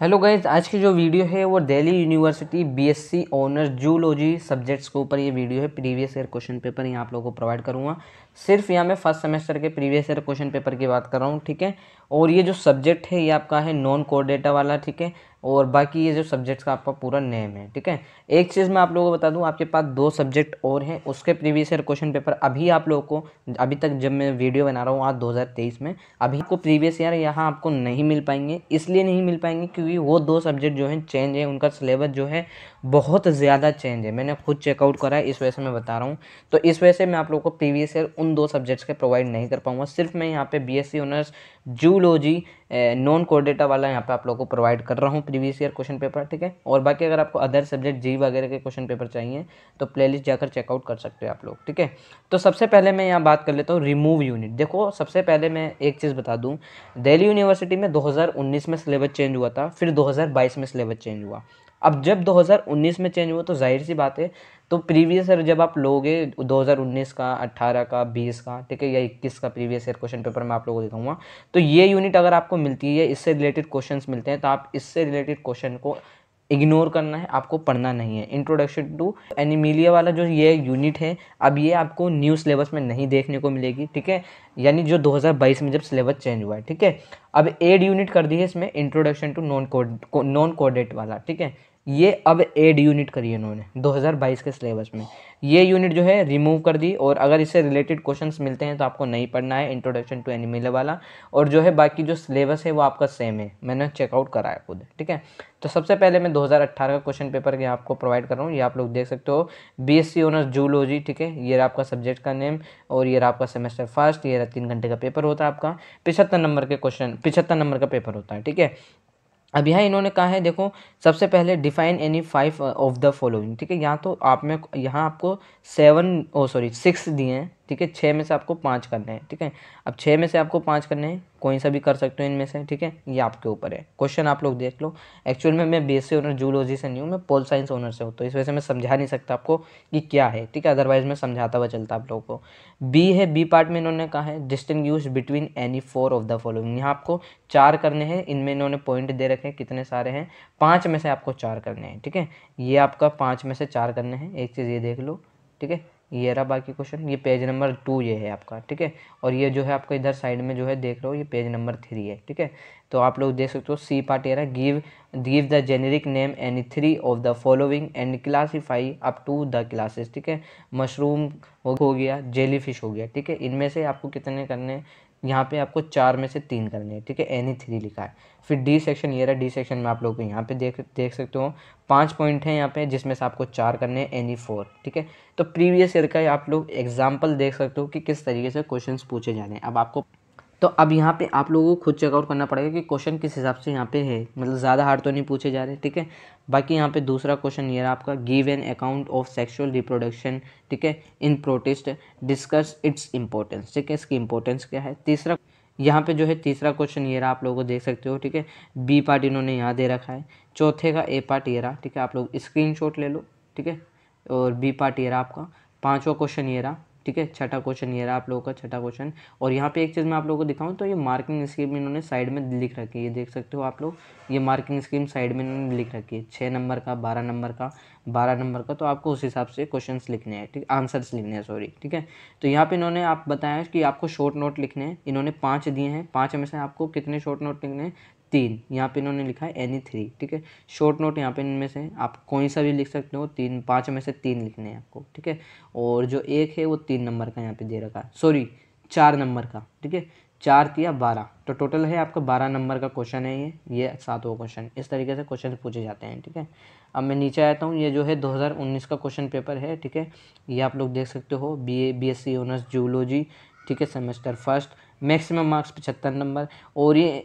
hello guys आज की जो वीडियो है वो Delhi university BSc honours zoology subjects के ऊपर ये वीडियो है प्रीवियस ईयर क्वेश्चन पेपर यहाँ आप लोगों को प्रोवाइड करूँगा सिर्फ यहाँ मैं फर्स्ट सेमेस्टर के प्रीवियस ईयर क्वेश्चन पेपर की बात कर रहा हूँ ठीक है और ये जो सब्जेक्ट है ये आपका है नॉन कोर डेटा वाला ठीक है और बाकी ये जो सब्जेक्ट्स का आपका पूरा नेम है ठीक है एक चीज़ मैं आप लोगों को बता दूँ आपके पास दो सब्जेक्ट और हैं उसके प्रीवियस ईयर क्वेश्चन पेपर अभी आप लोगों को अभी तक जब मैं वीडियो बना रहा हूँ आज 2023 में अभी को प्रीवियस ईयर यहाँ आपको नहीं मिल पाएंगे इसलिए नहीं मिल पाएंगे क्योंकि वो दो सब्जेक्ट जो हैं चेंज है उनका सिलेबस जो है बहुत ज़्यादा चेंज है मैंने खुद चेकआउट करा है इस वजह से मैं बता रहा हूँ तो इस वजह से मैं आप लोग को प्रीवियस ईयर उन दो सब्जेक्ट्स के प्रोवाइड नहीं कर पाऊंगा सिर्फ मैं यहाँ पे BSc honours zoology non chordata वाला यहाँ पे आप लोगों को प्रोवाइड कर रहा हूँ प्रीवियस ईयर क्वेश्चन पेपर ठीक है और बाकी अगर आपको अदर सब्जेक्ट जी वगैरह के क्वेश्चन पेपर चाहिए तो प्लेलिस्ट जाकर चेकआउट कर सकते हो आप लोग ठीक है तो सबसे पहले मैं यहाँ बात कर लेता हूँ रिमूव यूनिट देखो सबसे पहले मैं एक चीज़ बता दूँ दिल्ली यूनिवर्सिटी में दो में सिलेबस चेंज हुआ था फिर दो में सिलेबस चेंज हुआ अब जब 2019 में चेंज हुआ तो जाहिर सी बात है तो प्रीवियस ईयर जब आप लोगे 2019 का 18 का 20 का ठीक है या 21 का प्रीवियस ईयर क्वेश्चन पेपर मैं आप लोगों को दिखाऊंगा तो ये यूनिट अगर आपको मिलती है इससे रिलेटेड क्वेश्चन मिलते हैं तो आप इससे रिलेटेड क्वेश्चन को इग्नोर करना है आपको पढ़ना नहीं है इंट्रोडक्शन टू एनिमिलिया वाला जो ये यूनिट है अब ये आपको न्यू सिलेबस में नहीं देखने को मिलेगी ठीक है यानी जो 2022 में जब सिलेबस चेंज हुआ है ठीक है अब एड यूनिट कर दी है इसमें introduction to non code non कोडेट वाला ठीक है ये अब एड यूनिट करी है इन्होंने 2022 के सिलेबस में ये यूनिट जो है रिमूव कर दी और अगर इससे रिलेटेड क्वेश्चंस मिलते हैं तो आपको नहीं पढ़ना है इंट्रोडक्शन टू एनिमल वाला और जो है बाकी जो सिलेबस है वो आपका सेम है मैंने चेकआउट करा है खुद ठीक है तो सबसे पहले मैं 2018 का क्वेश्चन पेपर यहाँ आपको प्रोवाइड कर रहा हूँ ये आप लोग देख सकते हो B S C honours zoology ठीक है ये आपका सब्जेक्ट का नेम और ये आपका सेमेस्टर फर्स्ट ये तीन घंटे का पेपर होता है आपका पिछहत्तर नंबर के क्वेश्चन पिछहत्तर नंबर का पेपर होता है ठीक है अब यहाँ इन्होंने कहा है देखो सबसे पहले define any five of the following ठीक है यहाँ तो आप में यहाँ आपको सेवन ओ सॉरी सिक्स दिए हैं ठीक है छः में से आपको पाँच करने हैं ठीक है अब छः में से आपको पाँच करने हैं कोई सा भी कर सकते हो इनमें से ठीक है ये आपके ऊपर है क्वेश्चन आप लोग देख लो एक्चुअल में मैं बी एस ओनर जूलॉजी से नहीं हूँ मैं पोल साइंस ओनर से हूँ तो इस वजह से मैं समझा नहीं सकता आपको कि क्या है ठीक है अदरवाइज मैं समझाता हुआ चलता आप लोगों को बी है बी पार्ट में इन्होंने कहा है distinguish between any four of the following यहाँ आपको चार करने हैं इनमें इन्होंने पॉइंट दे रखे हैं कितने सारे हैं पाँच में से आपको चार करने हैं ठीक है ये आपका पाँच में से चार करने हैं एक चीज़ ये देख लो ठीक है ये रहा बाकी क्वेश्चन ये पेज नंबर टू ये है आपका ठीक है और ये जो है आपका इधर साइड में जो है देख रहे हो ये पेज नंबर थ्री है ठीक है तो आप लोग देख सकते हो सी पार्ट ये रहा give give the generic name any three of the following and classify up to the classes ठीक है मशरूम हो गया जेली फिश हो गया ठीक है इनमें से आपको कितने करने यहाँ पे आपको चार में से तीन करने हैं ठीक है एनी थ्री लिखा है फिर डी सेक्शन ये रहा डी सेक्शन में आप लोग यहाँ पे देख देख सकते हो पांच पॉइंट हैं यहाँ पे जिसमें से आपको चार करने हैं एनी फोर ठीक है तो प्रीवियस ईयर का आप लोग एग्जाम्पल देख सकते हो कि किस तरीके से क्वेश्चन पूछे जाने अब आपको तो अब यहाँ पे आप लोगों को खुद चेकआउट करना पड़ेगा कि क्वेश्चन किस हिसाब से यहाँ पे है मतलब ज़्यादा हार्ड तो नहीं पूछे जा रहे ठीक है बाकी यहाँ पे दूसरा क्वेश्चन ये रहा आपका give an account of sexual reproduction ठीक है in protists discuss its importance ठीक है इसकी इंपॉर्टेंस क्या है तीसरा यहाँ पे जो है तीसरा क्वेश्चन ये रहा आप लोगों को देख सकते हो ठीक है बी पार्ट इन्होंने यहाँ दे रखा है चौथे का ए पार्ट ये रहा ठीक है आप लोग स्क्रीन ले लो ठीक है और बी पार्ट ये रहा आपका पाँचवा क्वेश्चन ये रहा ठीक है छठा क्वेश्चन ये रहा आप लोगों का छठा क्वेश्चन और यहाँ पे एक चीज़ मैं आप लोगों को दिखाऊँ तो ये मार्किंग स्कीम इन्होंने साइड में लिख रखी है ये देख सकते हो आप लोग ये मार्किंग स्कीम साइड में इन्होंने लिख रखी है छः नंबर का बारह नंबर का बारह नंबर का तो आपको उस हिसाब से क्वेश्चन लिखने हैं ठीक आंसर्स लिखने हैं सॉरी ठीक है तो यहाँ पर इन्होंने आप बताया कि आपको शॉर्ट नोट लिखने हैं इन्होंने पाँच दिए हैं पाँच में से आपको कितने शॉर्ट नोट लिखने हैं तीन यहाँ पे इन्होंने लिखा है एनी थ्री ठीक है शॉर्ट नोट यहाँ पे इनमें से आप कोई सा भी लिख सकते हो तीन पाँच में से तीन लिखने हैं आपको ठीक है और जो एक है वो तीन नंबर का यहाँ पे दे रखा है सॉरी चार नंबर का ठीक है चार किया बारह तो टोटल है आपका बारह नंबर का क्वेश्चन है ये ये सातवा क्वेश्चन इस तरीके से क्वेश्चन पूछे जाते हैं ठीक है अब मैं नीचे आता हूँ ये जो है 2019 का क्वेश्चन पेपर है ठीक है ये आप लोग देख सकते हो B A B S C honours zoology ठीक है सेमेस्टर फर्स्ट मैक्सिमम मार्क्स पचहत्तर नंबर और ये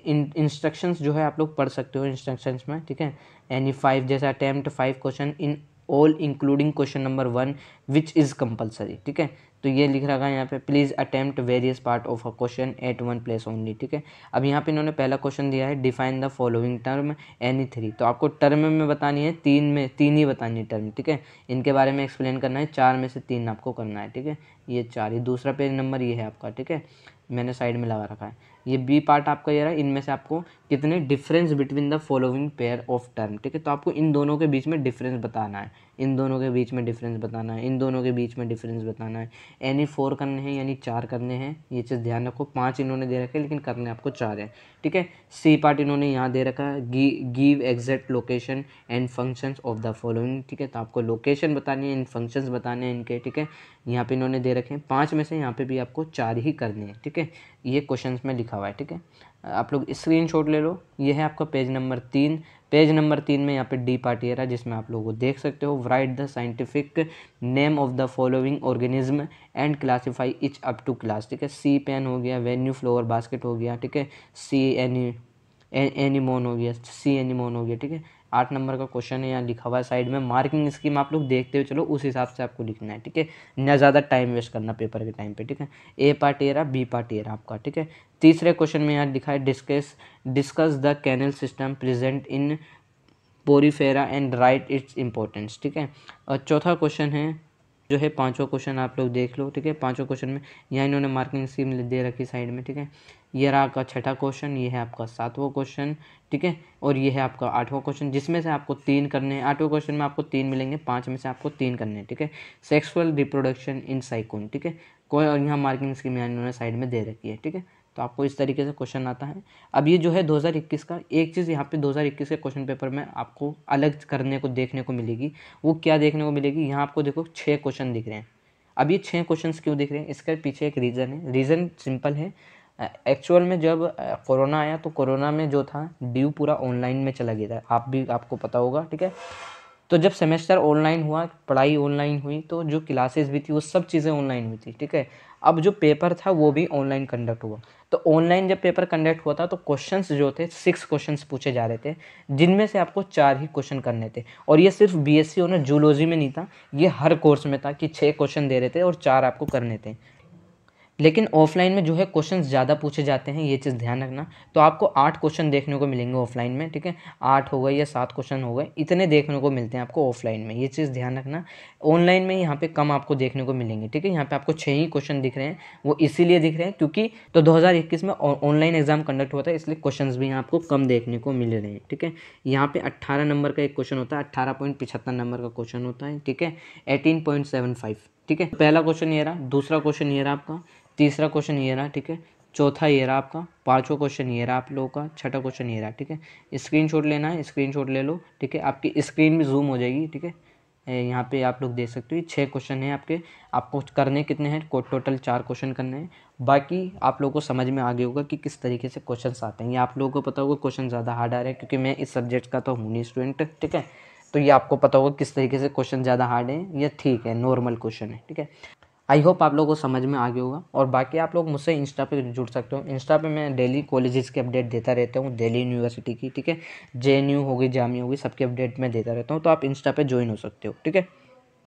इंस्ट्रक्शंस जो है आप लोग पढ़ सकते हो इंस्ट्रक्शंस में ठीक है एनी फाइव जैसा attempt five question in all including question number one which is compulsory ठीक है तो ये लिख रखा है यहाँ पे please attempt various part of a question at one place only ठीक है अब यहाँ पे इन्होंने पहला क्वेश्चन दिया है define the following term any three तो आपको टर्म में बतानी है तीन में तीन ही बतानी है टर्म ठीक है इनके बारे में एक्सप्लेन करना है चार में से तीन आपको करना है ठीक है ये चार ही दूसरा पेज नंबर ये है आपका ठीक है मैंने साइड में लगा रखा है ये बी पार्ट आपका ये रहा इनमें से आपको कितने difference between the following pair of term ठीक है तो आपको इन दोनों के बीच में डिफरेंस बताना है इन दोनों के बीच में डिफरेंस बताना है इन दोनों के बीच में डिफरेंस बताना है यानी फोर करने हैं यानी चार करने हैं ये चीज़ ध्यान रखो पाँच इन्होंने दे रखे लेकिन करने आपको चार है ठीक है सी पार्ट इन्होंने यहाँ दे रखा है give exact location and function of the following ठीक है तो आपको लोकेशन बतानी है इन फंक्शन बताने हैं इनके ठीक है यहाँ पर इन्होंने दे रखे हैं पाँच में से यहाँ पर भी आपको चार ही करने हैं ठीक है है ये क्वेश्चन में लिखा हुआ है ठीक है आप लोग स्क्रीनशॉट ले लो ये है आपका पेज नंबर तीन पेज नंबर तीन में यहाँ पे डी पार्टी है जिसमें आप लोगों को देख सकते हो write the scientific name of the following organism and classify each up to class ठीक है सी पेन हो गया वेन्यू फ्लोवर बास्केट हो गया ठीक है सी एनी एनीमोन हो गया सी एनीमोन हो गया ठीक है आठ नंबर का क्वेश्चन है यहाँ लिखा हुआ है साइड में मार्किंग स्कीम आप लोग देखते हुए चलो उस हिसाब से आपको लिखना है ठीक है ना ज़्यादा टाइम वेस्ट करना पेपर के टाइम पे ठीक है ए पार्ट ए रहा बी पार्ट ए रहा आपका ठीक है तीसरे क्वेश्चन में यहाँ लिखा है discuss discuss the canal system present in Porifera and write its importance ठीक है और चौथा क्वेश्चन है जो है पाँचों क्वेश्चन आप लोग देख लो ठीक है पाँचों क्वेश्चन में यहाँ इन्होंने मार्किंग स्कीम दे रखी साइड में ठीक है ये रहा आपका छठा क्वेश्चन ये है आपका सातवां क्वेश्चन ठीक है और ये है आपका आठवां क्वेश्चन जिसमें से आपको तीन करने हैं आठवें क्वेश्चन में आपको तीन मिलेंगे पाँच में से आपको तीन करने हैं ठीक है सेक्सुअल रिप्रोडक्शन इन साइकोन ठीक है कोई और यहाँ मार्किंग स्कीम यहाँ इन्होंने साइड में दे रखी है ठीक है तो आपको इस तरीके से क्वेश्चन आता है अब ये जो है 2021 का एक चीज़ यहाँ पे 2021 के क्वेश्चन पेपर में आपको अलग करने को देखने को मिलेगी वो क्या देखने को मिलेगी यहाँ आपको देखो छः क्वेश्चन दिख रहे हैं अब ये छः क्वेश्चन क्यों दिख रहे हैं इसके पीछे एक रीज़न है रीज़न सिंपल है एक्चुअल में जब कोरोना आया तो कोरोना में जो था ड्यू पूरा ऑनलाइन में चला गया था आप भी आपको पता होगा ठीक है तो जब सेमेस्टर ऑनलाइन हुआ पढ़ाई ऑनलाइन हुई तो जो क्लासेस भी थी वो सब चीज़ें ऑनलाइन हुई थी ठीक है अब जो पेपर था वो भी ऑनलाइन कंडक्ट हुआ तो ऑनलाइन जब पेपर कंडक्ट हुआ था तो क्वेश्चंस जो थे सिक्स क्वेश्चंस पूछे जा रहे थे जिनमें से आपको चार ही क्वेश्चन करने थे और ये सिर्फ बीएससी एस जूलॉजी में नहीं था ये हर कोर्स में था कि छः क्वेश्चन दे रहे थे और चार आपको करने थे लेकिन ऑफलाइन में जो है क्वेश्चन ज़्यादा पूछे जाते हैं ये चीज़ ध्यान रखना तो आपको आठ क्वेश्चन देखने को मिलेंगे ऑफलाइन में ठीक है आठ हो गए या सात क्वेश्चन हो गए इतने देखने को मिलते हैं आपको ऑफलाइन में ये चीज़ ध्यान रखना ऑनलाइन में यहाँ पे कम आपको देखने को मिलेंगे ठीक है यहाँ पर आपको छः ही क्वेश्चन दिख रहे हैं वो इसीलिए दिख रहे हैं क्योंकि तो दो में ऑनलाइन एग्जाम कंडक्ट हुआ था इसलिए क्वेश्चन भी यहाँ आपको कम देखने को मिल रहे हैं ठीक है यहाँ पर अट्ठारह नंबर का एक क्वेश्चन होता है अट्ठारह नंबर का क्वेश्चन होता है ठीक है एटीन ठीक है पहला क्वेश्चन ये रहा दूसरा क्वेश्चन ये रहा आपका तीसरा क्वेश्चन ये रहा ठीक है चौथा ये रहा आपका पांचवा क्वेश्चन ये रहा आप लोगों का छठा क्वेश्चन ये रहा ठीक है स्क्रीन लेना है स्क्रीन ले लो ठीक है आपकी स्क्रीन भी जूम हो जाएगी ठीक है यहाँ पे आप लोग देख सकते हो छः क्वेश्चन हैं आपके आपको करने कितने हैं टोटल चार क्वेश्चन करने हैं बाकी आप लोगों को समझ में आगे होगा कि किस तरीके से क्वेश्चन आते हैं ये आप लोगों को पता होगा क्वेश्चन ज़्यादा हार्ड आ रहे हैं क्योंकि मैं इस सब्जेक्ट का तो हूँ नहीं स्टूडेंट ठीक है तो ये आपको पता होगा किस तरीके से क्वेश्चन ज़्यादा हार्ड है या ठीक है नॉर्मल क्वेश्चन है ठीक है आई होप आप लोगों को समझ में आ गया होगा और बाकी आप लोग मुझसे इंस्टा पे जुड़ सकते हो इंस्टा पे मैं डेली कॉलेजेस के अपडेट देता रहता हूँ दिल्ली यूनिवर्सिटी की ठीक है जे एन यू होगी जामिया होगी सबके अपडेट मैं देता रहता हूँ तो आप इंस्टा पे ज्वाइन हो सकते हो ठीक है